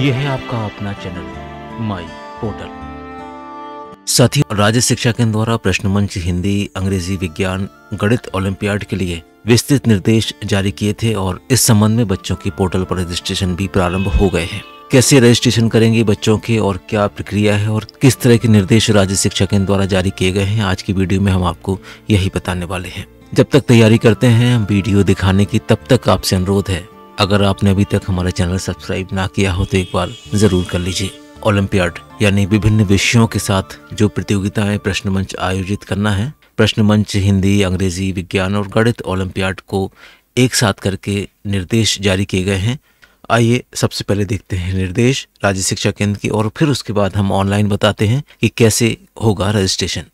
यह है आपका अपना चैनल माई पोर्टल साथियों राज्य शिक्षा केंद्र द्वारा प्रश्न मंच हिंदी अंग्रेजी विज्ञान गणित ओलंपियाड के लिए विस्तृत निर्देश जारी किए थे और इस संबंध में बच्चों की पोर्टल पर रजिस्ट्रेशन भी प्रारंभ हो गए हैं कैसे रजिस्ट्रेशन करेंगे बच्चों के और क्या प्रक्रिया है और किस तरह के निर्देश राज्य शिक्षा केंद्र द्वारा जारी किए गए हैं आज की वीडियो में हम आपको यही बताने वाले हैं जब तक तैयारी करते हैं वीडियो दिखाने की तब तक आपसे अनुरोध है अगर आपने अभी तक हमारा चैनल सब्सक्राइब ना किया हो तो एक बार ज़रूर कर लीजिए ओलंपियाड यानी विभिन्न विषयों के साथ जो प्रतियोगिताएं प्रश्न मंच आयोजित करना है प्रश्न मंच हिंदी अंग्रेजी विज्ञान और गणित ओलंपियाड को एक साथ करके निर्देश जारी किए गए हैं आइए सबसे पहले देखते हैं निर्देश राज्य शिक्षा केंद्र की और फिर उसके बाद हम ऑनलाइन बताते हैं कि कैसे होगा रजिस्ट्रेशन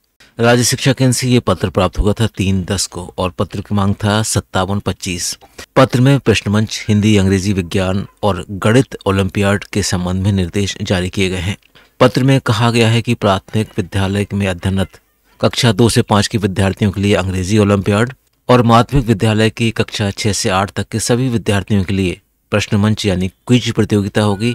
राज्य शिक्षा केंद्र से ये पत्र प्राप्त हुआ था तीन दस को और पत्र क्रमांक था सत्तावन पच्चीस पत्र में प्रश्न मंच हिंदी अंग्रेजी विज्ञान और गणित ओलंपियाड के संबंध में निर्देश जारी किए गए हैं पत्र में कहा गया है कि प्राथमिक विद्यालय में अध्ययनरत कक्षा दो से पांच के विद्यार्थियों के लिए अंग्रेजी ओलंपियाड और माध्यमिक विद्यालय की कक्षा छह से आठ तक के सभी विद्यार्थियों के लिए प्रश्न मंच यानी क्विज प्रतियोगिता होगी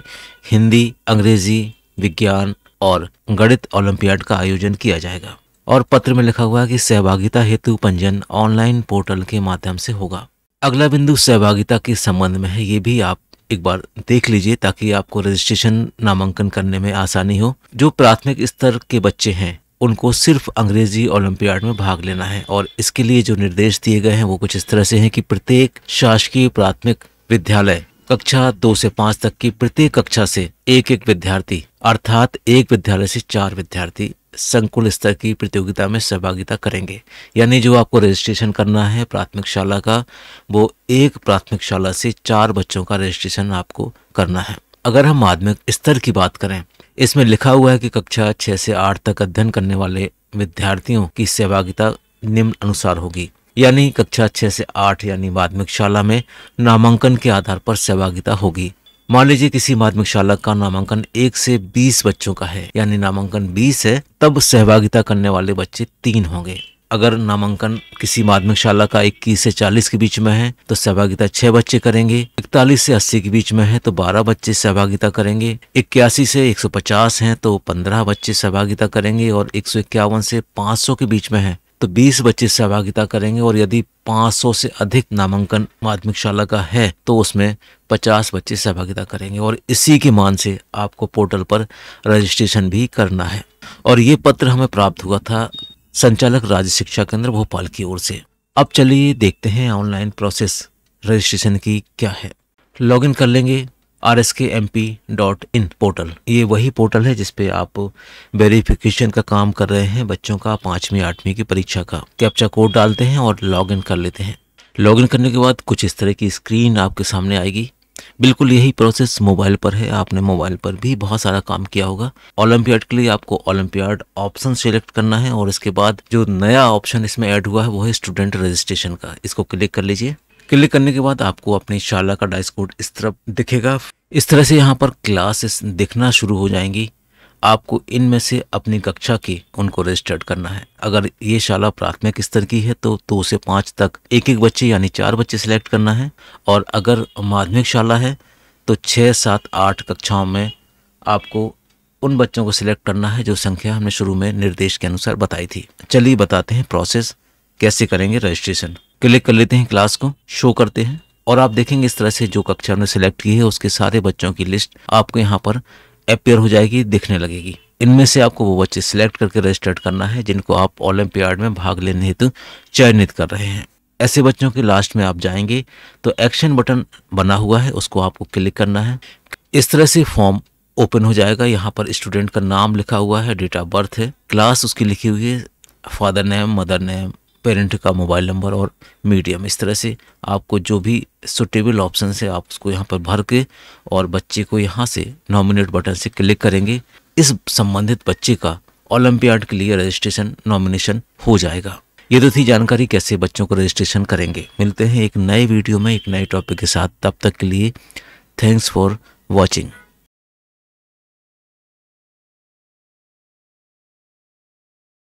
हिंदी अंग्रेजी विज्ञान और गणित ओलंपियाड का आयोजन किया जाएगा और पत्र में लिखा हुआ है कि सहभागिता हेतु पंजीयन ऑनलाइन पोर्टल के माध्यम से होगा अगला बिंदु सहभागिता के संबंध में है ये भी आप एक बार देख लीजिए ताकि आपको रजिस्ट्रेशन नामांकन करने में आसानी हो जो प्राथमिक स्तर के बच्चे हैं उनको सिर्फ अंग्रेजी ओलंपियाड में भाग लेना है और इसके लिए जो निर्देश दिए गए हैं वो कुछ इस तरह से हैं कि प्रत्येक शासकीय प्राथमिक विद्यालय कक्षा दो से पांच तक की प्रत्येक कक्षा से एक एक विद्यार्थी अर्थात एक विद्यालय से चार विद्यार्थी संकुल स्तर की प्रतियोगिता में सहभागिता करेंगे यानी जो आपको रजिस्ट्रेशन करना है प्राथमिक शाला का वो एक प्राथमिक शाला से चार बच्चों का रजिस्ट्रेशन आपको करना है अगर हम माध्यमिक स्तर की बात करें इसमें लिखा हुआ है कि कक्षा छः से आठ तक अध्ययन करने वाले विद्यार्थियों की सहभागिता निम्न अनुसार होगी यानी कक्षा छः से आठ यानी माध्यमिक शाला में नामांकन के आधार पर सहभागिता होगी मान लीजिए किसी माध्यमिक शाला का नामांकन एक से बीस बच्चों का है यानी नामांकन बीस है तब सहभागिता करने वाले बच्चे तीन होंगे अगर नामांकन किसी माध्यमिक शाला का 21 से 40 के बीच में है तो सहभागिता छह बच्चे करेंगे 41 से 80 के बीच में है तो 12 बच्चे सहभागिता करेंगे इक्यासी से 150 हैं तो 15 बच्चे सहभागिता करेंगे और एक से सौ के बीच में है तो 20 बच्चे सहभागिता करेंगे और यदि 500 से अधिक नामांकन माध्यमिक शाला का है तो उसमें 50 बच्चे सहभागिता करेंगे और इसी के मान से आपको पोर्टल पर रजिस्ट्रेशन भी करना है और ये पत्र हमें प्राप्त हुआ था संचालक राज्य शिक्षा केंद्र भोपाल की ओर से अब चलिए देखते हैं ऑनलाइन प्रोसेस रजिस्ट्रेशन की क्या है लॉगिन कर लेंगे R S K M P dot in portal ये वही पोर्टल है जिसपे आप वेरिफिकेशन का काम कर रहे हैं बच्चों का पाँचवीं आठवीं की परीक्षा का कैप्चा कोड डालते हैं और लॉग इन कर लेते हैं लॉग इन करने के बाद कुछ इस तरह की स्क्रीन आपके सामने आएगी बिल्कुल यही प्रोसेस मोबाइल पर है आपने मोबाइल पर भी बहुत सारा काम किया होगा ओलम्पियाड के लिए आपको ओलम्पियाड ऑप्शन सेलेक्ट करना है और इसके बाद जो नया ऑप्शन इसमें ऐड हुआ है वो है स्टूडेंट रजिस्ट्रेशन का इसको क्लिक कर लीजिए क्लिक करने के बाद आपको अपनी शाला का डाइस कोड इस तरफ दिखेगा इस तरह से यहाँ पर क्लासेस दिखना शुरू हो जाएंगी आपको इनमें से अपनी कक्षा की उनको रजिस्टर्ड करना है अगर ये शाला प्राथमिक स्तर की है तो दो से पाँच तक एक एक बच्चे यानी चार बच्चे सिलेक्ट करना है और अगर माध्यमिक शाला है तो छः सात आठ कक्षाओं में आपको उन बच्चों को सिलेक्ट करना है जो संख्या हमने शुरू में निर्देश के अनुसार बताई थी चलिए बताते हैं प्रोसेस कैसे करेंगे रजिस्ट्रेशन क्लिक कर लेते हैं क्लास को शो करते हैं और आप देखेंगे इस तरह से जो कक्षा हमने सेलेक्ट की है उसके सारे बच्चों की लिस्ट आपको यहाँ पर अपेयर हो जाएगी दिखने लगेगी इनमें से आपको वो बच्चे सिलेक्ट करके रजिस्टर्ड करना है जिनको आप ओलंपियाड में भाग लेने हेतु चयनित कर रहे हैं ऐसे बच्चों के लास्ट में आप जाएंगे तो एक्शन बटन बना हुआ है उसको आपको क्लिक करना है इस तरह से फॉर्म ओपन हो जाएगा यहाँ पर स्टूडेंट का नाम लिखा हुआ है डेट ऑफ बर्थ है क्लास उसकी लिखी हुई है father name mother name parent का मोबाइल नंबर और मीडियम इस तरह से आपको जो भी सुटेबल ऑप्शन है आप उसको यहाँ पर भर के और बच्चे को यहाँ से नॉमिनेट बटन से क्लिक करेंगे इस संबंधित बच्चे का ओलंपियाड के लिए रजिस्ट्रेशन नॉमिनेशन हो जाएगा ये तो थी जानकारी कैसे बच्चों को रजिस्ट्रेशन करेंगे मिलते हैं एक नए वीडियो में एक नए टॉपिक के साथ तब तक के लिए थैंक्स फॉर वॉचिंग